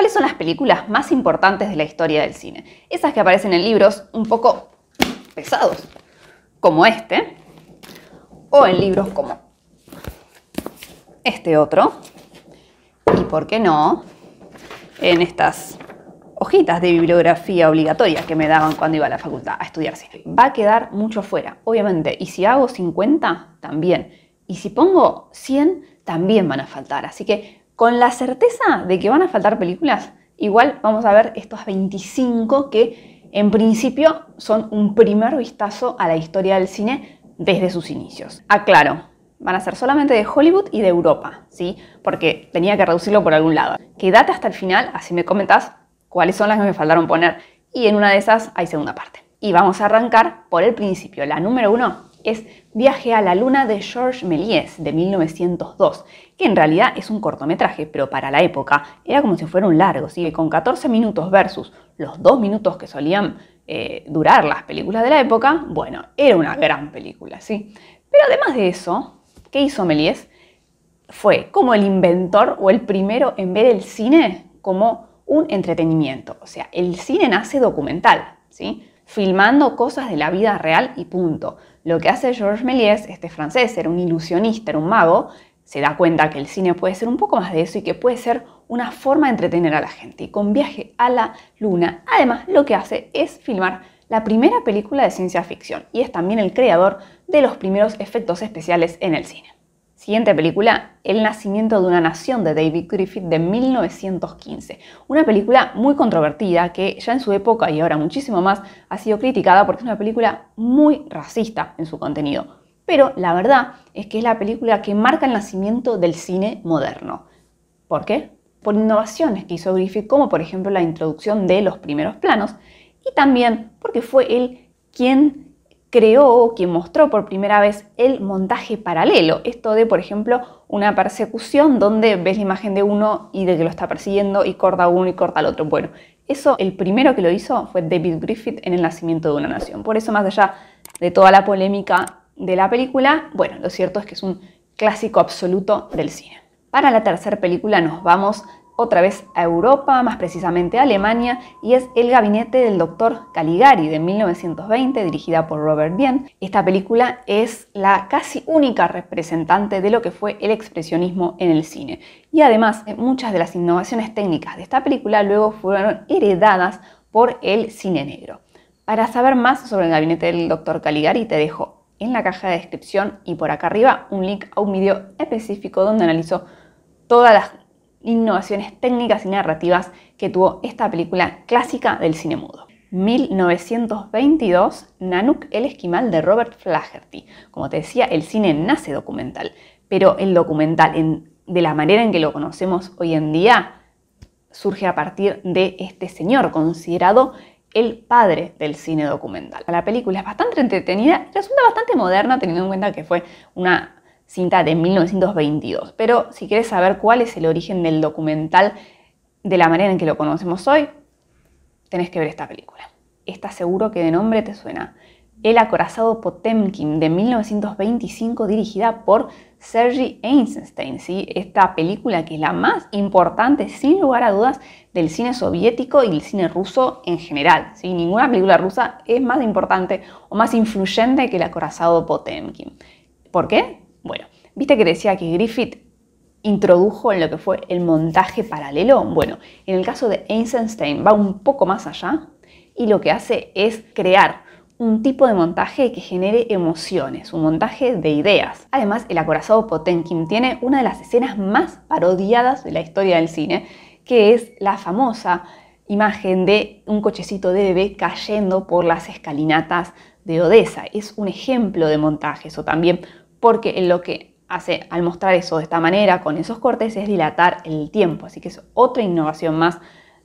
¿Cuáles son las películas más importantes de la historia del cine? Esas que aparecen en libros un poco pesados, como este, o en libros como este otro, y por qué no, en estas hojitas de bibliografía obligatoria que me daban cuando iba a la facultad a estudiar cine. Va a quedar mucho fuera, obviamente, y si hago 50, también, y si pongo 100, también van a faltar, así que con la certeza de que van a faltar películas, igual vamos a ver estos 25 que en principio son un primer vistazo a la historia del cine desde sus inicios. Aclaro, van a ser solamente de Hollywood y de Europa, ¿sí? Porque tenía que reducirlo por algún lado. Quédate hasta el final, así me comentas cuáles son las que me faltaron poner. Y en una de esas hay segunda parte. Y vamos a arrancar por el principio. La número uno es Viaje a la Luna de Georges Méliès de 1902, que en realidad es un cortometraje, pero para la época era como si fuera un largo, ¿sí? con 14 minutos versus los 2 minutos que solían eh, durar las películas de la época, bueno, era una gran película, ¿sí? Pero además de eso, ¿qué hizo Méliès? Fue como el inventor o el primero en ver el cine como un entretenimiento. O sea, el cine nace documental, ¿sí? filmando cosas de la vida real y punto. Lo que hace Georges Méliès, este francés, era un ilusionista, era un mago, se da cuenta que el cine puede ser un poco más de eso y que puede ser una forma de entretener a la gente. Y con Viaje a la Luna, además, lo que hace es filmar la primera película de ciencia ficción y es también el creador de los primeros efectos especiales en el cine siguiente película, El nacimiento de una nación de David Griffith de 1915. Una película muy controvertida que ya en su época y ahora muchísimo más ha sido criticada porque es una película muy racista en su contenido. Pero la verdad es que es la película que marca el nacimiento del cine moderno. ¿Por qué? Por innovaciones que hizo Griffith, como por ejemplo la introducción de los primeros planos, y también porque fue él quien creó o quien mostró por primera vez el montaje paralelo. Esto de, por ejemplo, una persecución donde ves la imagen de uno y de que lo está persiguiendo y corta uno y corta al otro. Bueno, eso el primero que lo hizo fue David Griffith en El nacimiento de una nación. Por eso, más allá de toda la polémica de la película, bueno, lo cierto es que es un clásico absoluto del cine. Para la tercera película nos vamos otra vez a Europa, más precisamente a Alemania, y es El gabinete del doctor Caligari de 1920, dirigida por Robert Bien. Esta película es la casi única representante de lo que fue el expresionismo en el cine. Y además, eh, muchas de las innovaciones técnicas de esta película luego fueron heredadas por el cine negro. Para saber más sobre el gabinete del Dr. Caligari, te dejo en la caja de descripción y por acá arriba un link a un video específico donde analizo todas las innovaciones técnicas y narrativas que tuvo esta película clásica del cine mudo. 1922, Nanuk el esquimal de Robert Flaherty. Como te decía, el cine nace documental, pero el documental, de la manera en que lo conocemos hoy en día, surge a partir de este señor, considerado el padre del cine documental. La película es bastante entretenida, resulta bastante moderna, teniendo en cuenta que fue una cinta de 1922. Pero si quieres saber cuál es el origen del documental de la manera en que lo conocemos hoy, tenés que ver esta película. Está seguro que de nombre te suena. El acorazado Potemkin de 1925 dirigida por Sergei Eisenstein, esta película que es la más importante sin lugar a dudas del cine soviético y del cine ruso en general. Ninguna película rusa es más importante o más influyente que el acorazado Potemkin. ¿Por qué? Bueno, viste que decía que Griffith introdujo en lo que fue el montaje paralelo. Bueno, en el caso de Eisenstein va un poco más allá y lo que hace es crear un tipo de montaje que genere emociones, un montaje de ideas. Además, el acorazado Potemkin tiene una de las escenas más parodiadas de la historia del cine, que es la famosa imagen de un cochecito de bebé cayendo por las escalinatas de Odessa. Es un ejemplo de montaje eso también porque lo que hace al mostrar eso de esta manera, con esos cortes, es dilatar el tiempo. Así que es otra innovación más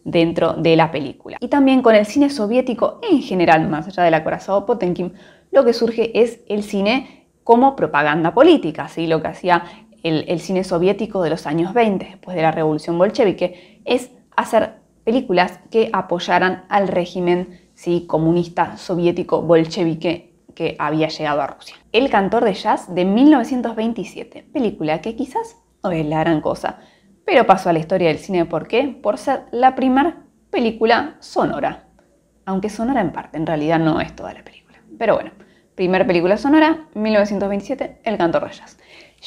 dentro de la película. Y también con el cine soviético en general, más allá del acorazado Potemkin, lo que surge es el cine como propaganda política, Así lo que hacía el, cine soviético de los años 20, después de la revolución bolchevique, es hacer películas que apoyaran al régimen ¿sí? comunista soviético bolchevique que había llegado a Rusia. El cantor de jazz de 1927, película que quizás no es la gran cosa, pero pasó a la historia del cine ¿por qué? Por ser la primera película sonora. Aunque sonora en parte, en realidad no es toda la película. Pero bueno, primera película sonora, 1927, El cantor de jazz.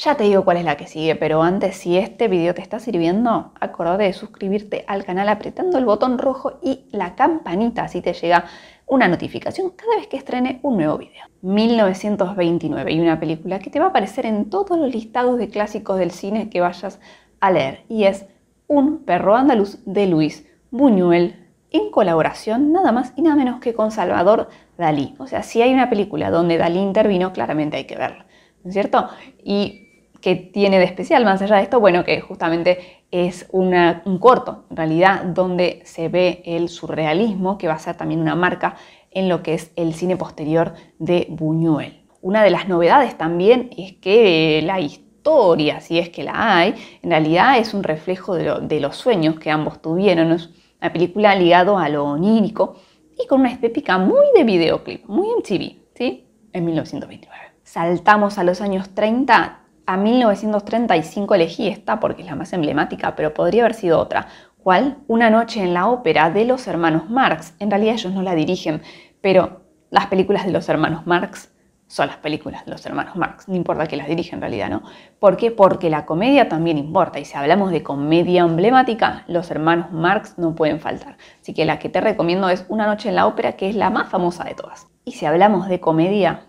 Ya te digo cuál es la que sigue, pero antes si este video te está sirviendo, acordate de suscribirte al canal apretando el botón rojo y la campanita, así te llega una notificación cada vez que estrene un nuevo video. 1929 y una película que te va a aparecer en todos los listados de clásicos del cine que vayas a leer y es Un perro andaluz de Luis Buñuel en colaboración nada más y nada menos que con Salvador Dalí. O sea, si hay una película donde Dalí intervino, claramente hay que verla, ¿no es cierto? Y que tiene de especial más allá de esto? Bueno, que justamente es un corto, en realidad, donde se ve el surrealismo, que va a ser también una marca en lo que es el cine posterior de Buñuel. Una de las novedades también es que eh, la historia, si es que la hay, en realidad es un reflejo de, los sueños que ambos tuvieron. Es una película ligado a lo onírico y con una estética muy de videoclip, muy MTV, ¿sí? En 1929. Saltamos a los años 30 a 1935 elegí esta porque es la más emblemática, pero podría haber sido otra. ¿Cuál? Una noche en la ópera de los hermanos Marx. En realidad ellos no la dirigen, pero las películas de los hermanos Marx son las películas de los hermanos Marx, no importa que las dirige en realidad, ¿no? ¿Por qué? Porque la comedia también importa y si hablamos de comedia emblemática, los hermanos Marx no pueden faltar. Así que la que te recomiendo es Una noche en la ópera, que es la más famosa de todas. Y si hablamos de comedia,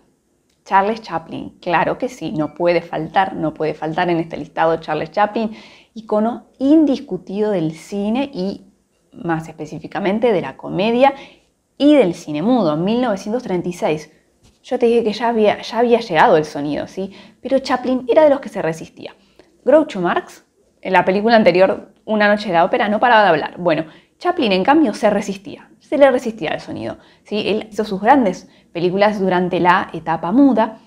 Charles Chaplin, claro que sí, no puede faltar, no puede faltar en este listado Charles Chaplin, icono indiscutido del cine y más específicamente de la comedia y del cine mudo, 1936. Yo te dije que ya había, llegado el sonido, ¿sí? Pero Chaplin era de los que se resistía. Groucho Marx, en la película anterior, Una noche de la ópera, no paraba de hablar. Bueno, Chaplin, en cambio, se resistía, se le resistía al sonido. ¿sí? Él hizo sus grandes películas durante la etapa muda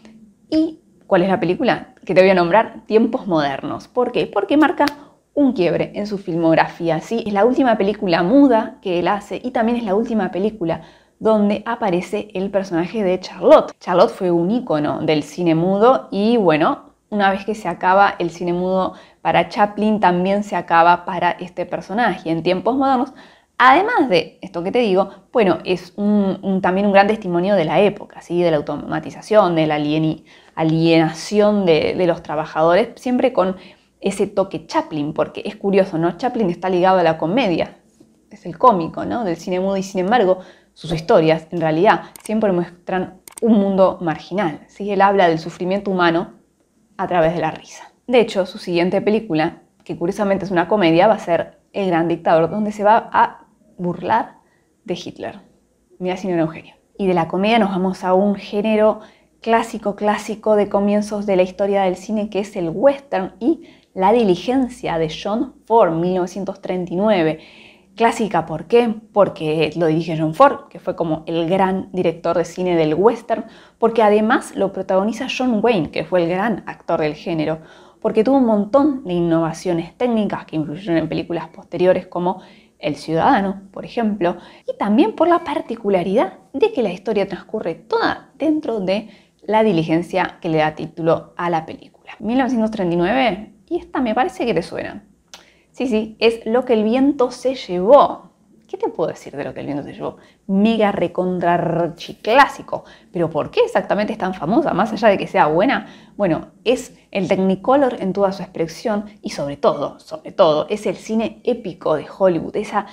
y ¿cuál es la película? Que te voy a nombrar, Tiempos Modernos. ¿Por qué? Porque marca un quiebre en su filmografía. ¿sí? Es la última película muda que él hace y también es la última película donde aparece el personaje de Charlotte. Charlotte fue un ícono del cine mudo y bueno, una vez que se acaba el cine mudo para Chaplin también se acaba para este personaje en tiempos modernos. Además de esto que te digo, bueno, es un, también un gran testimonio de la época, ¿sí? de la automatización, de la alienación de, los trabajadores, siempre con ese toque Chaplin, porque es curioso, ¿no? Chaplin está ligado a la comedia, es el cómico, ¿no? Del cine mudo y sin embargo sus historias en realidad siempre muestran un mundo marginal, ¿sí? Él habla del sufrimiento humano a través de la risa. De hecho, su siguiente película, que curiosamente es una comedia, va a ser El Gran Dictador, donde se va a burlar de Hitler. Mira si no era un genio. Y de la comedia nos vamos a un género clásico, clásico de comienzos de la historia del cine, que es el western y La Diligencia de John Ford, 1939. Clásica, ¿por qué? Porque lo dirige John Ford, que fue como el gran director de cine del western, porque además lo protagoniza John Wayne, que fue el gran actor del género porque tuvo un montón de innovaciones técnicas que influyeron en películas posteriores como El Ciudadano, por ejemplo, y también por la particularidad de que la historia transcurre toda dentro de la diligencia que le da título a la película. 1939, y esta me parece que te suena. Sí, sí, es lo que el viento se llevó ¿Qué te puedo decir de lo que el viento se llevó? Mega recontra clásico. Pero ¿por qué exactamente es tan famosa, más allá de que sea buena? Bueno, es el Technicolor en toda su expresión y sobre todo, sobre todo, es el cine épico de Hollywood, esa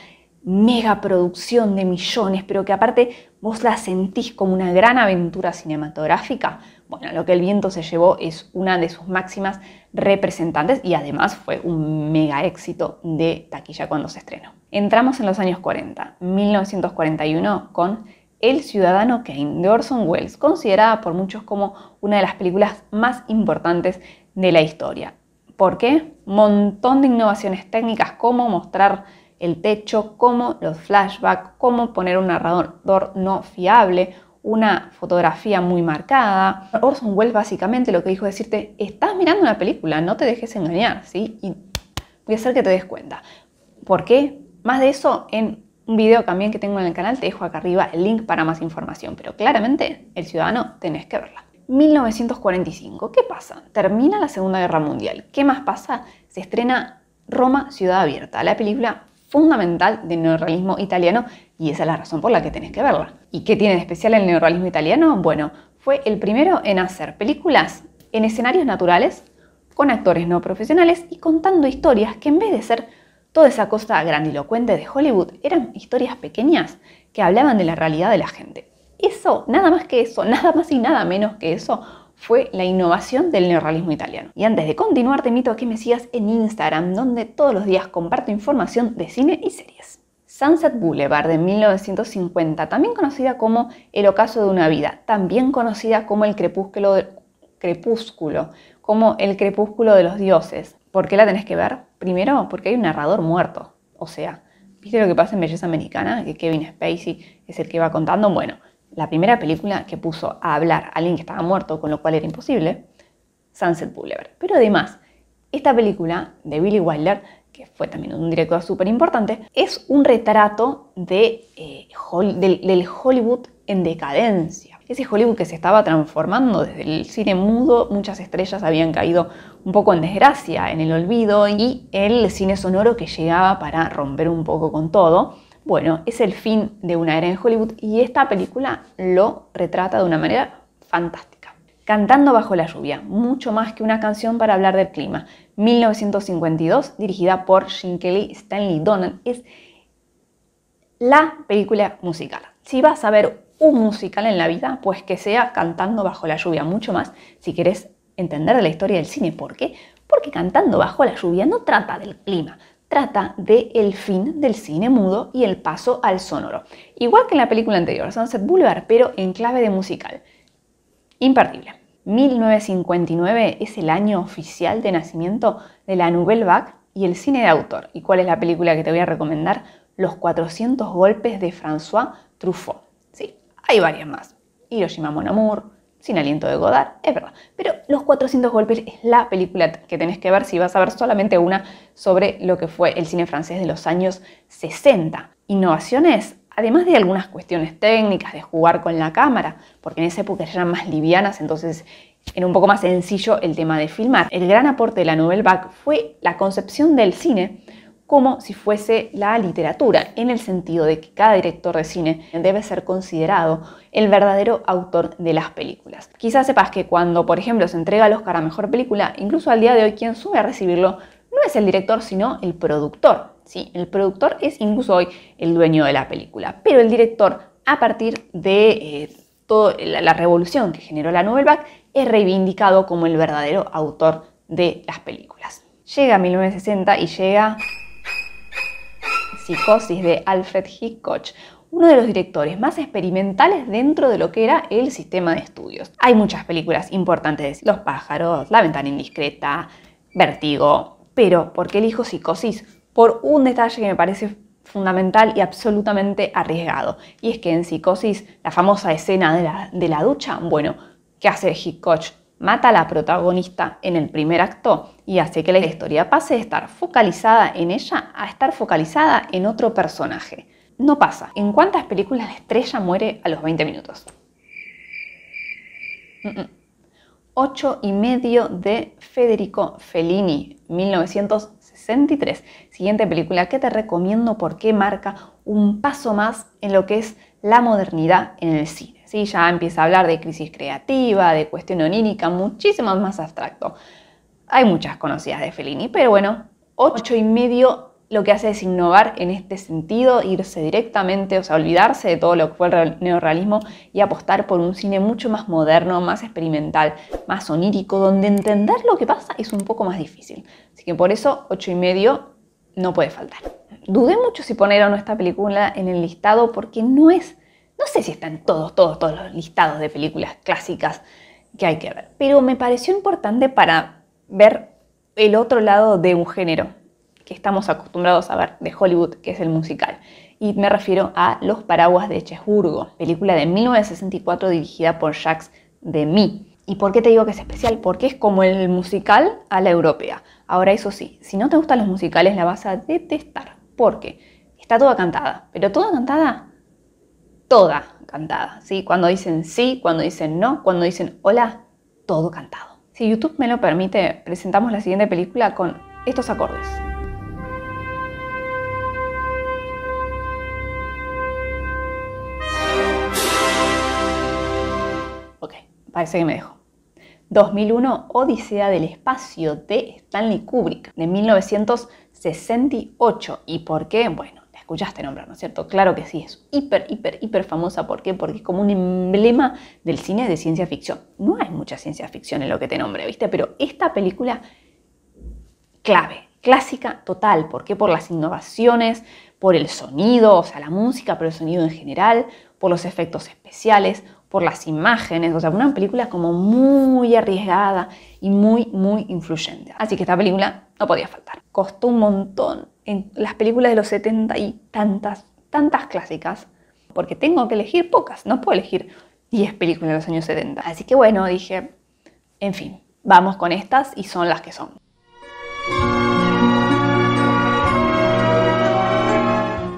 mega producción de millones, pero que aparte vos la sentís como una gran aventura cinematográfica bueno, lo que el viento se llevó es una de sus máximas representantes y además fue un mega éxito de taquilla cuando se estrenó. Entramos en los años 40, 1941, con El Ciudadano Kane de Orson Welles, considerada por muchos como una de las películas más importantes de la historia. ¿Por qué? Montón de innovaciones técnicas como mostrar el techo, como los flashbacks, cómo poner un narrador no fiable una fotografía muy marcada. Orson Welles básicamente lo que dijo es decirte, estás mirando una película, no te dejes engañar, ¿sí? Y voy a hacer que te des cuenta. ¿Por qué? Más de eso en un video también que tengo en el canal, te dejo acá arriba el link para más información, pero claramente el ciudadano tenés que verla. 1945, ¿qué pasa? Termina la Segunda Guerra Mundial. ¿Qué más pasa? Se estrena Roma, Ciudad Abierta, la película fundamental del neorrealismo italiano y esa es la razón por la que tenés que verla. ¿Y qué tiene de especial el neorrealismo italiano? Bueno, fue el primero en hacer películas en escenarios naturales, con actores no profesionales y contando historias que en vez de ser toda esa cosa grandilocuente de Hollywood, eran historias pequeñas que hablaban de la realidad de la gente. Eso, nada más que eso, nada más y nada menos que eso, fue la innovación del neorrealismo italiano. Y antes de continuar, te invito a que me sigas en Instagram, donde todos los días comparto información de cine y series. Sunset Boulevard de 1950, también conocida como El ocaso de una vida, también conocida como El crepúsculo, de, crepúsculo como El crepúsculo de los dioses. ¿Por qué la tenés que ver? Primero, porque hay un narrador muerto, o sea, ¿Viste lo que pasa en Belleza Americana? Que Kevin Spacey es el que va contando. Bueno, la primera película que puso a hablar a alguien que estaba muerto, con lo cual era imposible, Sunset Boulevard. Pero además, esta película de Billy Wilder que fue también un director súper importante, es un retrato de, eh, del Hollywood en decadencia. Ese Hollywood que se estaba transformando desde el cine mudo, muchas estrellas habían caído un poco en desgracia, en el olvido y el cine sonoro que llegaba para romper un poco con todo. Bueno, es el fin de una era en Hollywood y esta película lo retrata de una manera fantástica. Cantando bajo la lluvia, mucho más que una canción para hablar del clima. 1952, dirigida por Shinkeli Stanley Donen, es la película musical. Si vas a ver un musical en la vida, pues que sea Cantando bajo la lluvia, mucho más si quieres entender la historia del cine. ¿Por qué? Porque Cantando bajo la lluvia no trata del clima, trata de fin del cine mudo y el paso al sonoro. Igual que en la película anterior, Sunset Boulevard, pero en clave de musical. Imperdible. 1959 es el año oficial de nacimiento de la Nouvelle Vague y el cine de autor. ¿Y cuál es la película que te voy a recomendar? Los 400 golpes de François Truffaut. Sí, hay varias más. Hiroshima Mon Amour, Sin aliento de Godard, es verdad. Pero Los 400 golpes es la película que tenés que ver si vas a ver solamente una sobre lo que fue el cine francés de los años 60. Innovaciones además de algunas cuestiones técnicas, de jugar con la cámara, porque en esa época eran más livianas, entonces era un poco más sencillo el tema de filmar. El gran aporte de la Nouvelle Vague fue la concepción del cine como si fuese la literatura, en el sentido de que cada director de cine debe ser considerado el verdadero autor de las películas. Quizás sepas que cuando, por ejemplo, se entrega el Oscar a Mejor Película, incluso al día de hoy quien sube a recibirlo no es el director, sino el productor ¿sí? El productor es incluso hoy el dueño de la película, pero el director, a partir de eh, toda la, revolución que generó la Nouvelle Vague, es reivindicado como el verdadero autor de las películas. Llega 1960 y llega Psicosis de Alfred Hitchcock, uno de los directores más experimentales dentro de lo que era el sistema de estudios. Hay muchas películas importantes, Los pájaros, La ventana indiscreta, Vertigo... pero ¿por qué elijo Psicosis? por un detalle que me parece fundamental y absolutamente arriesgado. Y es que en Psicosis, la famosa escena de la, ducha, bueno, ¿qué hace Hitchcock? Mata a la protagonista en el primer acto y hace que la historia pase de estar focalizada en ella a estar focalizada en otro personaje. No pasa. ¿En cuántas películas la estrella muere a los 20 minutos? 8 y medio de Federico Fellini, 1900. 63. Siguiente película que te recomiendo porque marca un paso más en lo que es la modernidad en el cine. ¿sí? Ya empieza a hablar de crisis creativa, de cuestión onírica, muchísimo más abstracto. Hay muchas conocidas de Fellini, pero bueno, 8 y medio lo que hace es innovar en este sentido, irse directamente, o sea, olvidarse de todo lo que fue el neorrealismo y apostar por un cine mucho más moderno, más experimental, más onírico, donde entender lo que pasa es un poco más difícil. Así que por eso Ocho y medio no puede faltar. Dudé mucho si poner o no esta película en el listado porque no es, no sé si están todos, todos, todos los listados de películas clásicas que hay que ver, pero me pareció importante para ver el otro lado de un género que estamos acostumbrados a ver de Hollywood, que es el musical. Y me refiero a Los Paraguas de Chesburgo, película de 1964 dirigida por Jacques Demy. ¿Y por qué te digo que es especial? Porque es como el musical a la europea. Ahora, eso sí, si no te gustan los musicales, la vas a detestar. Porque está toda cantada, pero toda cantada, toda cantada. ¿sí? Cuando dicen sí, cuando dicen no, cuando dicen hola, todo cantado. Si YouTube me lo permite, presentamos la siguiente película con estos acordes. Parece que me dejó. 2001, Odisea del Espacio de Stanley Kubrick, de 1968. ¿Y por qué? Bueno, la escuchaste nombrar, ¿no es cierto? Claro que sí, es hiper, hiper, hiper famosa. ¿Por qué? Porque es como un emblema del cine de ciencia ficción. No hay mucha ciencia ficción en lo que te nombre, ¿viste? Pero esta película, clave, clásica total. ¿Por qué? Por las innovaciones, por el sonido, o sea, la música, pero el sonido en general, por los efectos especiales, por las imágenes, o sea, una película como muy arriesgada y muy, muy influyente. Así que esta película no podía faltar. Costó un montón en las películas de los 70 y tantas, tantas clásicas, porque tengo que elegir pocas, no puedo elegir 10 películas de los años 70. Así que bueno, dije, en fin, vamos con estas y son las que son.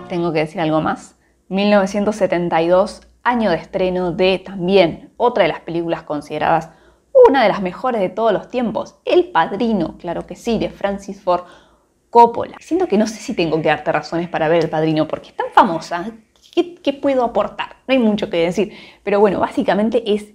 Tengo que decir algo más. 1972 año de estreno de también otra de las películas consideradas una de las mejores de todos los tiempos, El Padrino, claro que sí, de Francis Ford Coppola. Siento que no sé si tengo que darte razones para ver El Padrino porque es tan famosa. ¿Qué, puedo aportar? No hay mucho que decir. Pero bueno, básicamente es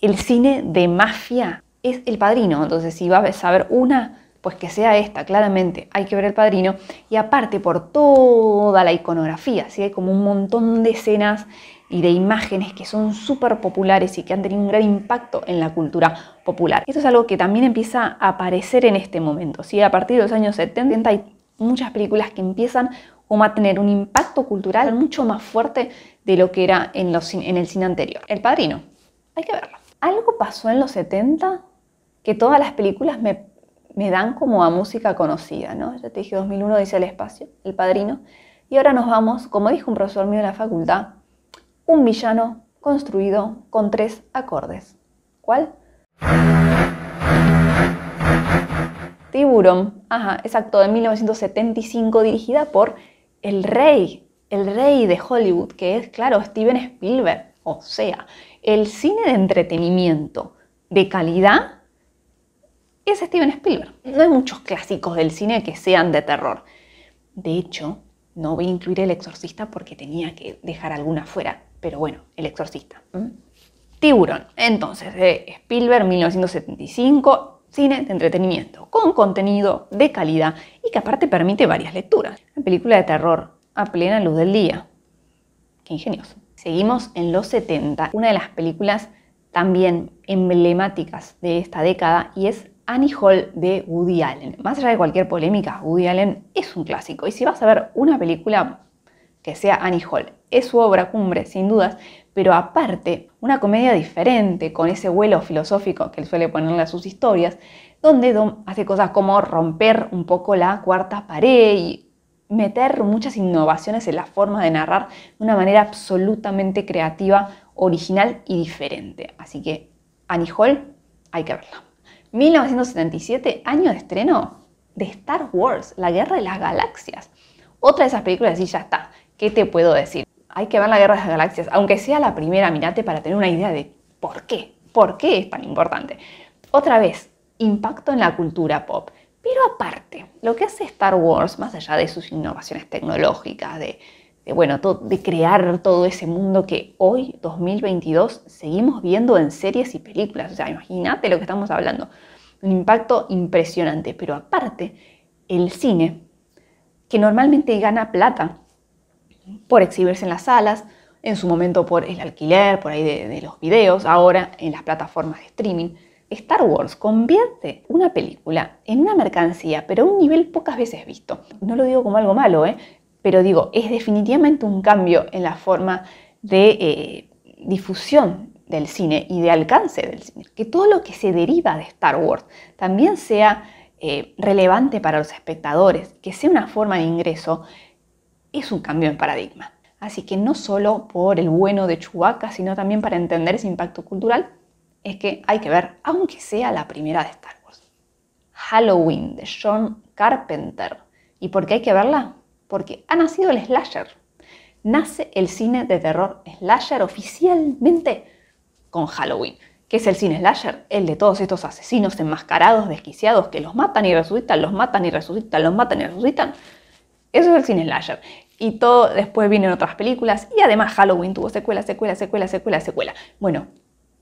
el cine de mafia. Es El Padrino. Entonces, si vas a ver una pues que sea esta, claramente hay que ver el padrino y aparte por toda la iconografía, hay como un montón de escenas y de imágenes que son súper populares y que han tenido un gran impacto en la cultura popular. Esto es algo que también empieza a aparecer en este momento. si A partir de los años 70 hay muchas películas que empiezan como a tener un impacto cultural mucho más fuerte de lo que era en, los, en el cine anterior. El Padrino, hay que verlo. Algo pasó en los 70 que todas las películas me, me dan como a música conocida, ¿no? Ya te dije, 2001 dice El Espacio, El Padrino. Y ahora nos vamos, como dijo un profesor mío de la facultad, un villano construido con tres acordes. ¿Cuál? Tiburón, ajá, exacto, de 1975, dirigida por el rey, el rey de Hollywood, que es, claro, Steven Spielberg. O sea, el cine de entretenimiento de calidad es Steven Spielberg. No hay muchos clásicos del cine que sean de terror. De hecho, no voy a incluir El Exorcista porque tenía que dejar alguna fuera pero bueno, El Exorcista. Tiburón, entonces, de Spielberg, 1975, cine de entretenimiento, con contenido de calidad y que aparte permite varias lecturas. La película de terror a plena luz del día. Qué ingenioso. Seguimos en los 70, una de las películas también emblemáticas de esta década y es Annie Hall de Woody Allen. Más allá de cualquier polémica, Woody Allen es un clásico y si vas a ver una película que sea Annie Hall. Es su obra cumbre, sin dudas, pero aparte, una comedia diferente, con ese vuelo filosófico que él suele ponerle a sus historias, donde hace cosas como romper un poco la cuarta pared y meter muchas innovaciones en la forma de narrar de una manera absolutamente creativa, original y diferente. Así que Annie Hall, hay que verla. 1977, año de estreno de Star Wars, La Guerra de las Galaxias. Otra de esas películas, y ya está. ¿qué te puedo decir? Hay que ver la Guerra de las Galaxias, aunque sea la primera, mirate para tener una idea de por qué, por qué es tan importante. Otra vez, impacto en la cultura pop. Pero aparte, lo que hace Star Wars, más allá de sus innovaciones tecnológicas, de, bueno, de crear todo ese mundo que hoy, 2022, seguimos viendo en series y películas. O sea, imagínate lo que estamos hablando. Un impacto impresionante. Pero aparte, el cine, que normalmente gana plata por exhibirse en las salas, en su momento por el alquiler, por ahí de, los videos, ahora en las plataformas de streaming. Star Wars convierte una película en una mercancía, pero a un nivel pocas veces visto. No lo digo como algo malo, ¿eh? pero digo, es definitivamente un cambio en la forma de eh, difusión del cine y de alcance del cine. Que todo lo que se deriva de Star Wars también sea eh, relevante para los espectadores, que sea una forma de ingreso es un cambio en paradigma. Así que no solo por el bueno de Chewbacca, sino también para entender ese impacto cultural, es que hay que ver, aunque sea la primera de Star Wars. Halloween de John Carpenter. ¿Y por qué hay que verla? Porque ha nacido el slasher. Nace el cine de terror slasher oficialmente con Halloween. ¿Qué es el cine slasher? El de todos estos asesinos enmascarados, desquiciados, que los matan y resucitan, los matan y resucitan, los matan y resucitan. Eso es el cine slasher y todo después vienen otras películas y además Halloween tuvo secuela, secuela, secuela, secuela, secuela. Bueno,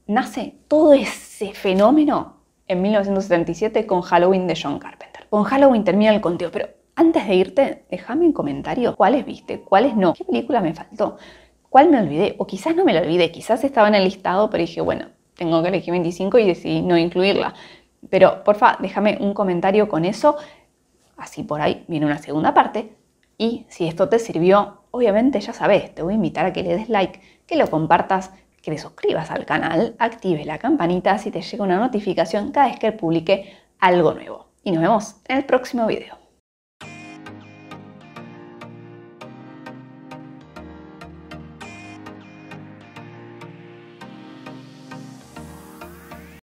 nace todo ese fenómeno en 1977 con Halloween de John Carpenter. Con Halloween termina el conteo, pero antes de irte, déjame en comentario cuáles viste, cuáles no, qué película me faltó, cuál me olvidé o quizás no me la olvidé, quizás estaba en el listado, pero dije, bueno, tengo que elegir 25 y decidí no incluirla. Pero porfa, déjame un comentario con eso, así por ahí viene una segunda parte y si esto te sirvió, obviamente ya sabes, te voy a invitar a que le des like, que lo compartas, que te suscribas al canal, actives la campanita si te llega una notificación cada vez que publique algo nuevo. Y nos vemos en el próximo video.